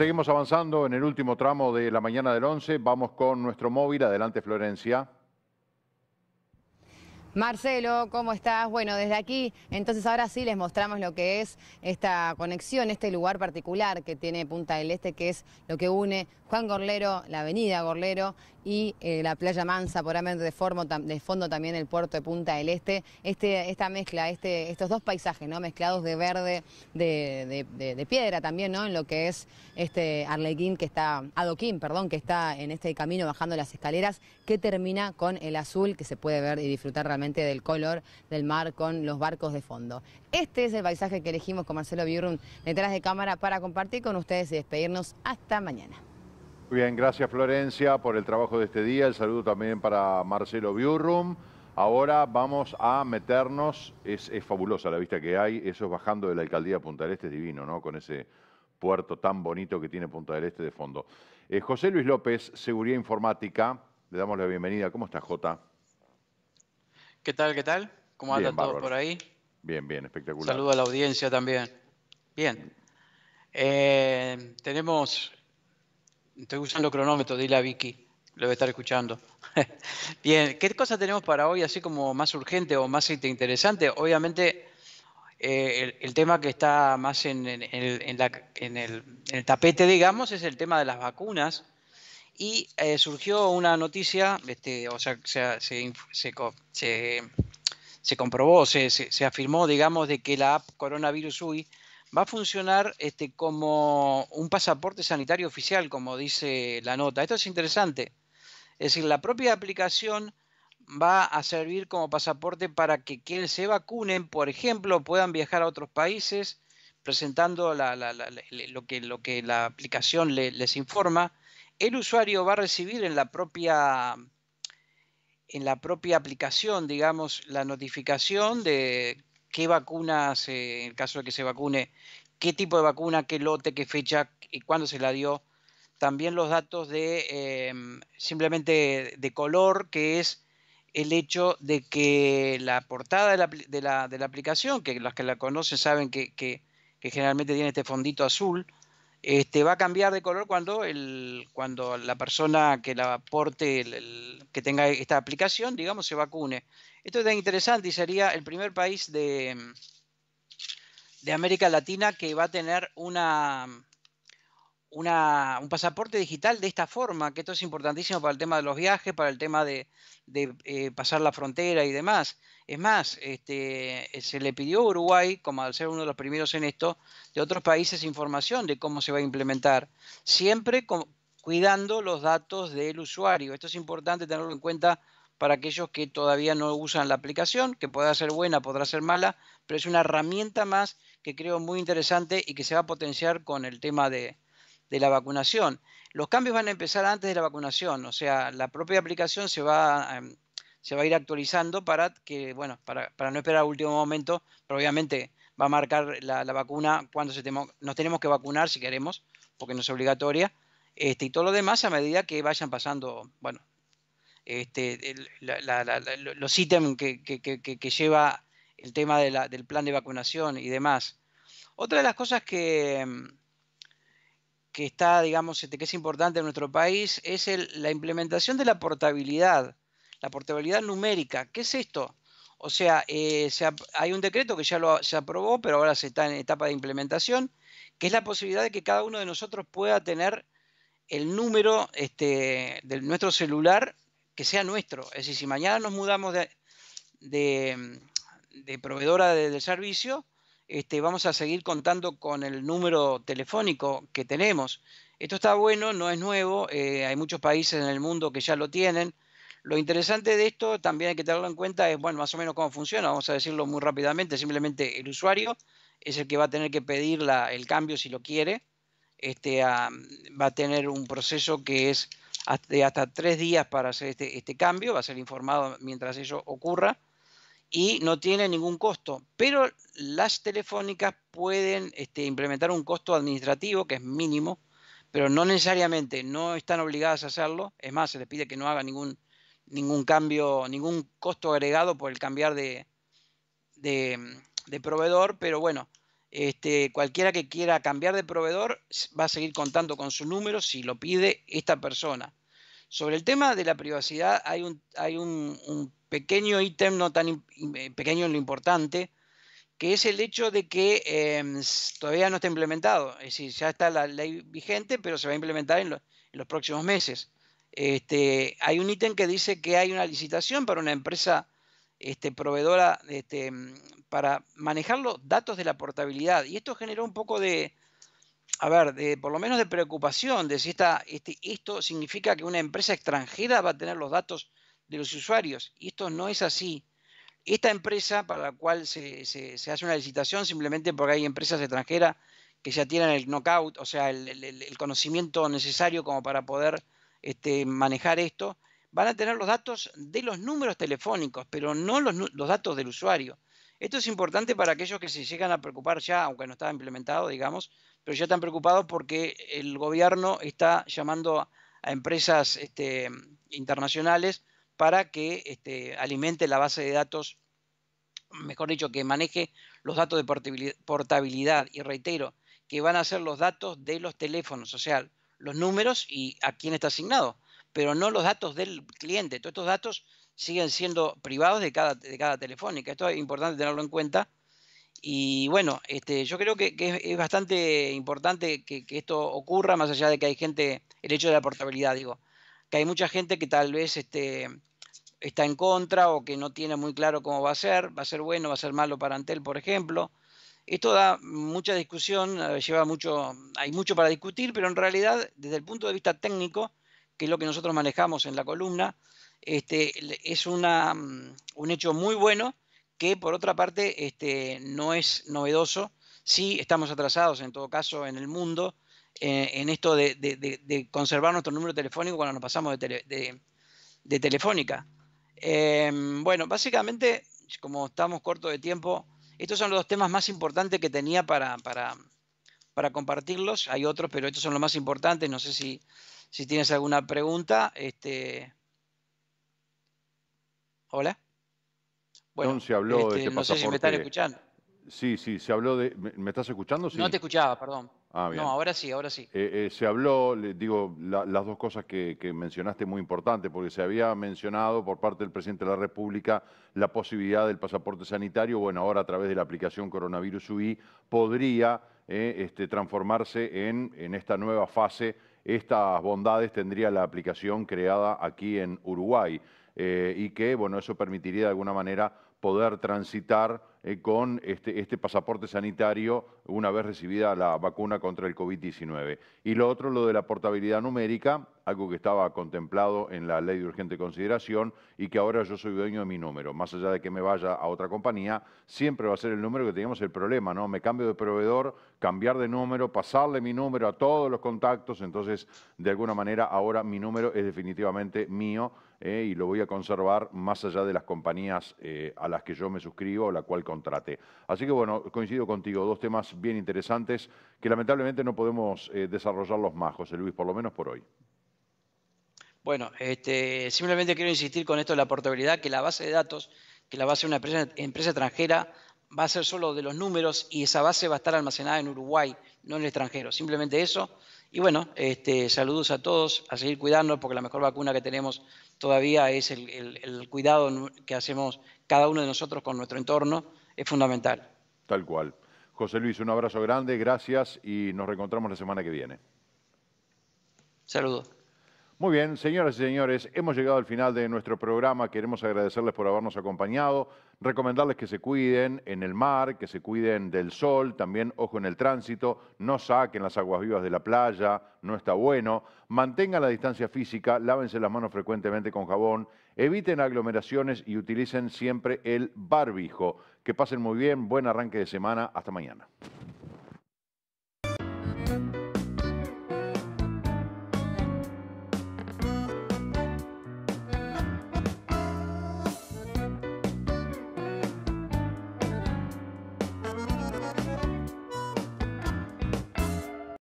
Seguimos avanzando en el último tramo de la mañana del 11. Vamos con nuestro móvil. Adelante, Florencia. Marcelo, ¿cómo estás? Bueno, desde aquí, entonces ahora sí les mostramos lo que es esta conexión, este lugar particular que tiene Punta del Este, que es lo que une Juan Gorlero, la avenida Gorlero y eh, la playa Mansa, por de, de fondo también el puerto de Punta del Este. este esta mezcla, este, estos dos paisajes, ¿no? Mezclados de verde, de, piedra también, ¿no? En lo que es este Arlequín que está, Adoquín, perdón, que está en este camino bajando las escaleras, que termina con el azul que se puede ver y disfrutar realmente del color del mar con los barcos de fondo. Este es el paisaje que elegimos con Marcelo Biurrum detrás de cámara para compartir con ustedes y despedirnos hasta mañana. Muy bien, gracias Florencia por el trabajo de este día. El saludo también para Marcelo Biurrum. Ahora vamos a meternos, es, fabulosa la vista que hay, eso es bajando de la alcaldía Punta del Este, es divino, ¿no? Con ese puerto tan bonito que tiene Punta del Este de fondo. Eh, José Luis López, Seguridad Informática, le damos la bienvenida. ¿Cómo está, Jota? ¿Qué tal? ¿Qué tal? ¿Cómo andan todos por ahí? Bien, bien, espectacular. Saludo a la audiencia también. Bien. Eh, tenemos. Estoy usando cronómetro, dile a Vicky, lo a estar escuchando. bien, ¿qué cosa tenemos para hoy, así como más urgente o más este, interesante? Obviamente. Eh, el, tema que está más en, el, tapete, digamos, es el tema de las vacunas, y eh, surgió una noticia, este, o sea, se, se, comprobó, se, afirmó, digamos, de que la app Coronavirus UI va a funcionar este, como un pasaporte sanitario oficial, como dice la nota. Esto es interesante. Es decir, la propia aplicación va a servir como pasaporte para que quienes se vacunen, por ejemplo, puedan viajar a otros países presentando lo, que, lo, que, la aplicación les informa, el usuario va a recibir en la propia en la propia aplicación, digamos, la notificación de qué vacunas, en el caso de que se vacune, qué tipo de vacuna, qué lote, qué fecha y cuándo se la dio. También los datos de em, simplemente de color, que es el hecho de que la portada de la, aplicación, que los que la conocen saben que que generalmente tiene este fondito azul, este, va a cambiar de color cuando, el, cuando la persona que la aporte, que tenga esta aplicación, digamos, se vacune. Esto es tan interesante y sería el primer país de, de América Latina que va a tener una, un pasaporte digital de esta forma, que esto es importantísimo para el tema de los viajes, para el tema de, eh, pasar la frontera y demás. Es más, este, eh, se le pidió a Uruguay, como al ser uno de los primeros en esto, de otros países información de cómo se va a implementar, siempre cuidando los datos del usuario. Esto es importante tenerlo en cuenta para aquellos que todavía no usan la aplicación, que pueda ser buena, podrá ser mala, pero es una herramienta más que creo muy interesante y que se va a potenciar con el tema de, de la vacunación. Los cambios van a empezar antes de la vacunación, o sea, la propia aplicación se va, em, se va a ir actualizando para que, bueno, para, no esperar al último momento, pero obviamente va a marcar la, vacuna cuando se nos tenemos que vacunar si queremos, porque no es obligatoria, este, y todo lo demás a medida que vayan pasando, bueno, este, los ítems que, lleva el tema del plan de vacunación y demás. Otra de las cosas que, em, que está, digamos, este, que es importante en nuestro país, es la implementación de la portabilidad, la portabilidad numérica. ¿Qué es esto? O sea, eh, hay un decreto que ya lo, se aprobó, pero ahora se está en etapa de implementación, que es la posibilidad de que cada uno de nosotros pueda tener el número este, de nuestro celular que sea nuestro. Es decir, si mañana nos mudamos de, proveedora del servicio, este, vamos a seguir contando con el número telefónico que tenemos. Esto está bueno, no es nuevo, eh, hay muchos países en el mundo que ya lo tienen. Lo interesante de esto, también hay que tenerlo en cuenta, es bueno, más o menos cómo funciona, vamos a decirlo muy rápidamente, simplemente el usuario es el que va a tener que pedir el cambio si lo quiere, este, ah, va a tener un proceso que es ah, de hasta, tres días para hacer este, este cambio, va a ser informado mientras eso ocurra y no tiene ningún costo. Pero las telefónicas pueden este, implementar un costo administrativo que es mínimo, pero no necesariamente, no están obligadas a hacerlo. Es más, se les pide que no haga ningún, ningún cambio, ningún costo agregado por el cambiar de, de, proveedor, pero bueno. Este, cualquiera que quiera cambiar de proveedor va a seguir contando con su número si lo pide esta persona. Sobre el tema de la privacidad hay un, hay un pequeño ítem, no tan eh, pequeño en lo importante, que es el hecho de que em, todavía no está implementado. Es decir, ya está la ley vigente, pero se va a implementar en, los próximos meses. Este, hay un ítem que dice que hay una licitación para una empresa este, proveedora este, em, para manejar los datos de la portabilidad. Y esto generó un poco de, a ver, de, por lo menos de preocupación de si esta, este, esto significa que una empresa extranjera va a tener los datos de los usuarios. Y esto no es así. Esta empresa para la cual se, se, hace una licitación, simplemente porque hay empresas extranjeras que ya tienen el knockout, o sea, el, conocimiento necesario como para poder este, manejar esto, van a tener los datos de los números telefónicos, pero no los, datos del usuario. Esto es importante para aquellos que se llegan a preocupar ya, aunque no está implementado, digamos, pero ya están preocupados porque el gobierno está llamando a empresas este, internacionales para que este, alimente la base de datos, mejor dicho, que maneje los datos de portabilidad. Y reitero, que van a ser los datos de los teléfonos, o sea, los números y a quién está asignado, pero no los datos del cliente. Todos estos datos siguen siendo privados de cada, de cada telefónica. Esto es importante tenerlo en cuenta. Y bueno, este, yo creo que, es, bastante importante que, esto ocurra, más allá de que hay gente, el hecho de la portabilidad, digo, que hay mucha gente que tal vez este, está en contra o que no tiene muy claro cómo va a ser, va a ser bueno, va a ser malo para Antel, por ejemplo. Esto da mucha discusión, eh, lleva mucho, hay mucho para discutir, pero en realidad, desde el punto de vista técnico, que es lo que nosotros manejamos en la columna, este, es una, mm, un hecho muy bueno que, por otra parte, este, no es novedoso. Sí estamos atrasados, en todo caso, en el mundo, eh, en esto de, de, conservar nuestro número telefónico cuando nos pasamos de, telefónica. Em, bueno, básicamente, como estamos cortos de tiempo, estos son los dos temas más importantes que tenía para, para, compartirlos. Hay otros, pero estos son los más importantes. No sé si, tienes alguna pregunta. Este... Hola. se habló de este no sé si me están escuchando. Sí, sí, se habló de... ¿Me estás escuchando? No te escuchaba, perdón. Ah, bien. No, ahora sí, ahora sí. Eh, eh, se habló, le digo, las dos cosas que, mencionaste muy importante, porque se había mencionado por parte del presidente de la República la posibilidad del pasaporte sanitario. Bueno, ahora a través de la aplicación Coronavirus UI podría eh, este, transformarse en, en esta nueva fase. Estas bondades tendría la aplicación creada aquí en Uruguay. y que, bueno, eso permitiría de alguna manera poder transitar eh, con este, este, pasaporte sanitario una vez recibida la vacuna contra el COVID-19. Y lo otro, lo de la portabilidad numérica, algo que estaba contemplado en la ley de urgente consideración y que ahora yo soy dueño de mi número. Más allá de que me vaya a otra compañía, siempre va a ser el número que teníamos el problema, ¿no? Me cambio de proveedor, cambiar de número, pasarle mi número a todos los contactos, entonces de alguna manera ahora mi número es definitivamente mío eh, y lo voy a conservar más allá de las compañías eh, a las que yo me suscribo o la cual contrate. Así que bueno, coincido contigo, dos temas bien interesantes que lamentablemente no podemos desarrollar eh, desarrollarlos más, José Luis, por lo menos por hoy. Bueno, este, simplemente quiero insistir con esto de la portabilidad, que la base de datos, que la base de una empresa extranjera, va a ser solo de los números y esa base va a estar almacenada en Uruguay, no en el extranjero. Simplemente eso. Y bueno, este, saludos a todos, a seguir cuidándonos, porque la mejor vacuna que tenemos todavía es el, el cuidado que hacemos cada uno de nosotros con nuestro entorno, es fundamental. Tal cual. José Luis, un abrazo grande, gracias y nos reencontramos la semana que viene. Saludos. Muy bien, señoras y señores, hemos llegado al final de nuestro programa. Queremos agradecerles por habernos acompañado, recomendarles que se cuiden en el mar, que se cuiden del sol, también ojo en el tránsito, no saquen las aguas vivas de la playa, no está bueno. Mantengan la distancia física, lávense las manos frecuentemente con jabón, eviten aglomeraciones y utilicen siempre el barbijo. Que pasen muy bien, buen arranque de semana, hasta mañana.